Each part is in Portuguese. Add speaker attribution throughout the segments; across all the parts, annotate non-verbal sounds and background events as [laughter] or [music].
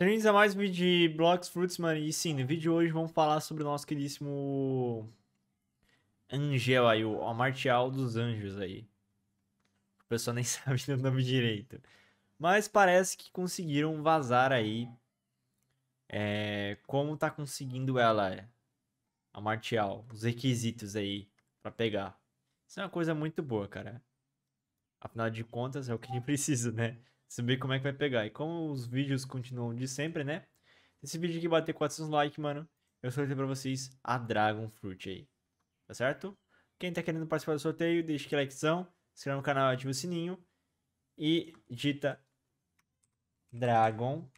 Speaker 1: Bem-vindos a mais um vídeo de Blocks Fruits, mano. E sim, no vídeo de hoje vamos falar sobre o nosso queridíssimo Angel aí, o, Martial dos Anjos aí. O pessoal nem [laughs] sabe o nome direito. Mas parece que conseguiram vazar aí é, como tá conseguindo ela, a Martial, os requisitos aí para pegar. Isso é uma coisa muito boa, cara. Afinal de contas, é o que a gente [laughs] precisa, né? saber como é que vai pegar. E como os vídeos continuam de sempre, né? Esse vídeo aqui bater 400 likes, mano, eu sorteio pra vocês a Dragon Fruit aí. Tá certo? Quem tá querendo participar do sorteio, deixa que likezão, se inscreve no canal, ativa o sininho e digita Dragon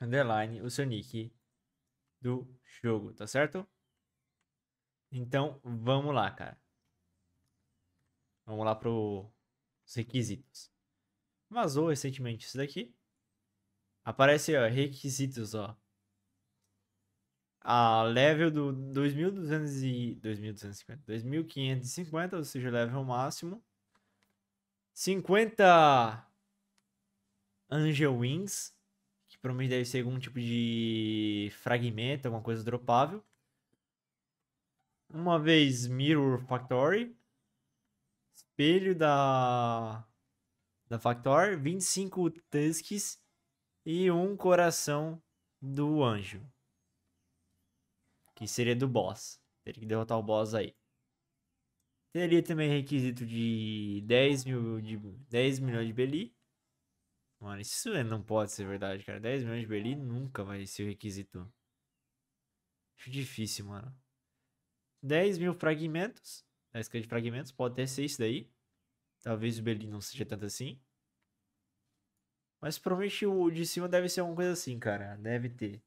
Speaker 1: underline o seu nick do jogo, tá certo? Então, vamos lá, cara. Vamos lá para os requisitos. Vazou recentemente isso daqui. Aparece, ó, requisitos, ó. A level do e... 2250. 2550, ou seja, level máximo. 50 Angel Wings, que provavelmente deve ser algum tipo de fragmento, alguma coisa dropável. Uma vez Mirror Factory. Espelho da da Factor, 25 Tusks e um coração do anjo. Que seria do boss. Teria que derrotar o boss aí. Teria também requisito de 10, mil, de 10 milhões de Beli. Mano, isso é, não pode ser verdade, cara. 10 milhões de Beli nunca vai ser o requisito. Acho difícil, mano. 10 mil fragmentos. 10k de fragmentos, pode até ser isso daí. Talvez o Berlim não seja tanto assim. Mas provavelmente o de cima deve ser alguma coisa assim, cara. Deve ter.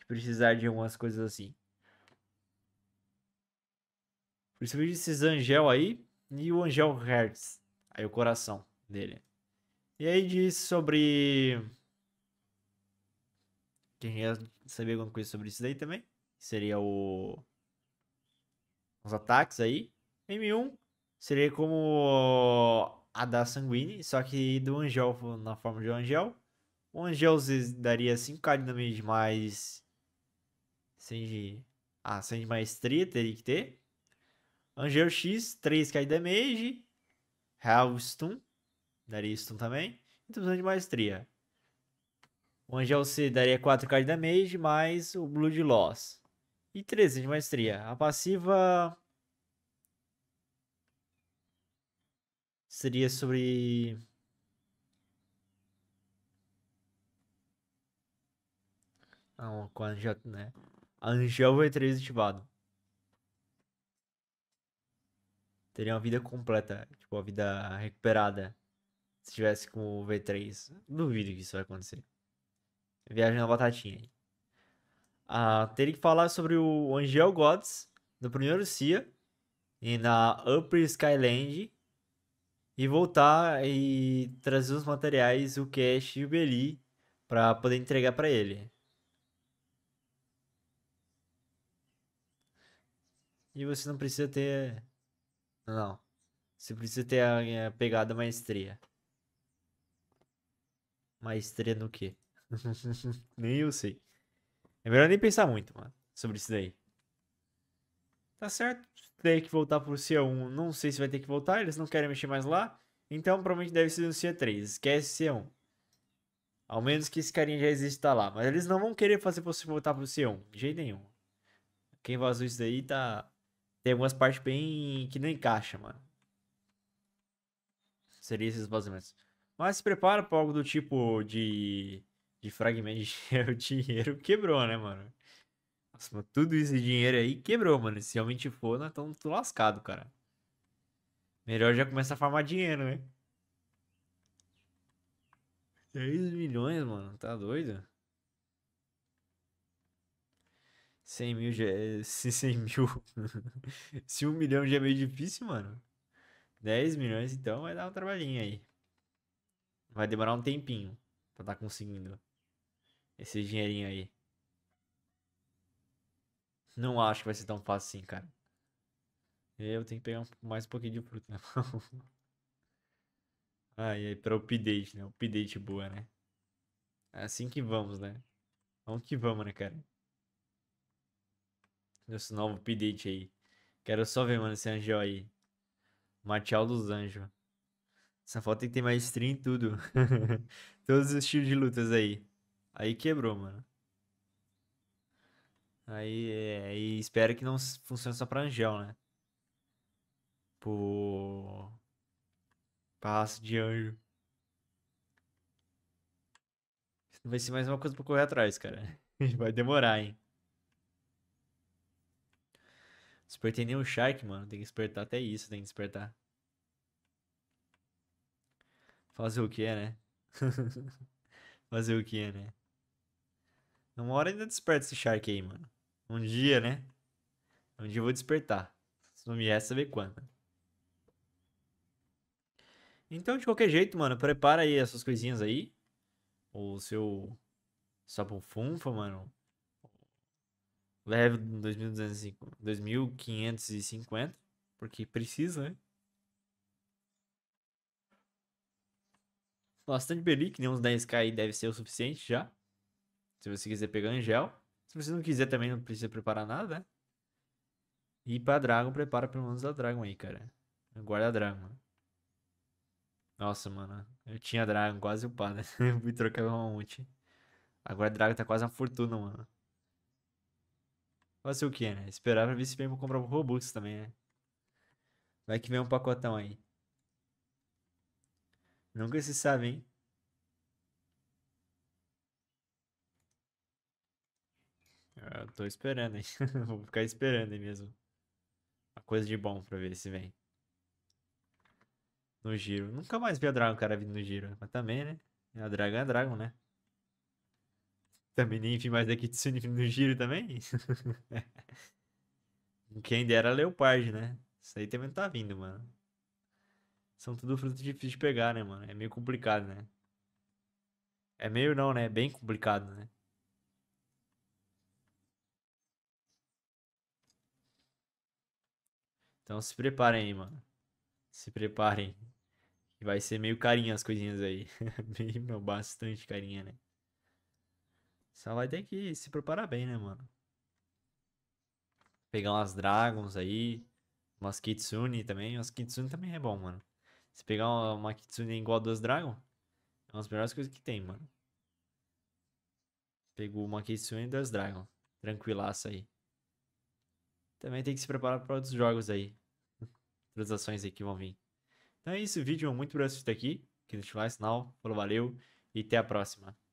Speaker 1: Que precisar de algumas coisas assim. Principalmente esses Angel aí. E o Angel Hertz. Aí o coração dele. E aí diz sobre. Quem quer saber alguma coisa sobre isso daí também? Seria o. Os ataques aí. M1, Seria como a da Sanguine, só que do Angel na forma de um Angel. O Angel daria 5k de damage mais. Sem de. Ah, sem de maestria, teria que ter. Angel X, 3k de damage. Real Stun, daria Stun também. Então então, de maestria. O Angel C daria 4k de damage, mais o Blood Loss. E 13 de maestria. A passiva seria sobre. Ah, com a Angel, né? A Angel V3 ativado. Teria uma vida completa, tipo, a vida recuperada. Se tivesse com o V3. Duvido que isso vai acontecer. Viagem na batatinha. Ah, teria que falar sobre o Angel Gods, no primeiro CIA. E na Upper Skyland, e voltar e trazer os materiais, o cash e o Beli para poder entregar para ele. E você não precisa ter. Não. Você precisa ter a, eh, a pegada maestria. Maestria no quê? [laughs] nem eu sei. É melhor nem pensar muito, mano, sobre isso daí. Tá certo? Tem que voltar pro C1. Não sei se vai ter que voltar, eles não querem mexer mais lá. Então provavelmente deve ser no C3. Esquece C1. Ao menos que esse carinha já exista lá. Mas eles não vão querer fazer você voltar pro C1. De jeito nenhum. Quem vazou isso daí tá. Tem algumas partes bem. que não encaixa, mano. Seria esses vazamentos. Mas se prepara pra algo do tipo de. de fragmento de [laughs] dinheiro quebrou, né, mano? Nossa, tudo esse dinheiro aí quebrou, mano. Se realmente for, nós estamos tudo lascado, cara. Melhor já começar a farmar dinheiro, né? 3 milhões, mano. Tá doido? 100 mil já é... [laughs] Se 100 mil... [laughs] Se 1 milhão já é meio difícil, mano. 10 milhões, então, vai dar um trabalhinho aí. Vai demorar um tempinho pra tá conseguindo esse dinheirinho aí. Não acho que vai ser tão fácil assim, cara. Eu tenho que pegar mais um pouquinho de fruto. na [laughs] mão. Aí, ah, aí, pra update, né? Update boa, né? É assim que vamos, né? Vamos que vamos, né, cara? Esse novo update aí. Quero só ver, mano, esse anjo aí. Matial dos Anjos. Essa foto tem que ter mais stream em tudo. [laughs] Todos os estilos de lutas aí. Aí quebrou, mano. Aí, é, espero que não funcione só pra anjão, né? Por. Passo de anjo. Isso vai ser mais uma coisa pra correr atrás, cara. [laughs] Vai demorar, hein? Despertei nem o Shark, mano. Tem que despertar até isso, tem que despertar. Fazer o que, né? [laughs] Fazer o que, né? Uma hora ainda desperta esse Shark aí, mano. Um dia, né? Um dia eu vou despertar. Se não me resta saber quando. Então, de qualquer jeito, mano, prepara aí essas coisinhas aí. O seu sabão funfa, mano. Leve 2.550. Porque precisa, né? Bastante belique, nem né? Uns 10k aí deve ser o suficiente já. Se você quiser pegar em gel. Se você não quiser também, não precisa preparar nada, né? E pra Dragon, prepara pelo menos a Dragon aí, cara. Guarda a Dragon. Nossa, mano. Eu tinha Dragon quase upada. [laughs] Fui trocar uma monte. Agora a Dragon tá quase uma fortuna, mano. Fazer o que, né? Esperar pra ver se mesmo comprar um Robux também, né? Vai que vem um pacotão aí. Nunca se sabe, hein? Eu tô esperando, aí [laughs] Vou ficar esperando aí mesmo. Uma coisa de bom pra ver se vem. No giro. Nunca mais vi a Dragon, cara, vindo no giro. Mas também, né? A Dragon é a Dragon, né? Também nem vi mais de Kitsune no giro também. [laughs] Quem dera Leopard, né? Isso aí também não tá vindo, mano. São tudo frutos difíceis de pegar, né, mano? É meio complicado, né? É meio não, né? É bem complicado, né? Então se preparem aí, mano. Se preparem. Vai ser meio carinha as coisinhas aí. [laughs] meio, meu, bastante carinha, né? Só vai ter que se preparar bem, né, mano? Pegar umas dragons aí. Umas kitsune também. Umas kitsune também é bom, mano. Se pegar uma, uma kitsune igual a duas dragons, é uma das melhores coisas que tem, mano. Pegou uma kitsune e duas dragons. Tranquilaço aí. Também tem que se preparar para outros jogos aí ações aí que vão vir. Então é isso, vídeo. É muito obrigado por assistir aqui. Clique no sinal. Falou, valeu e até a próxima.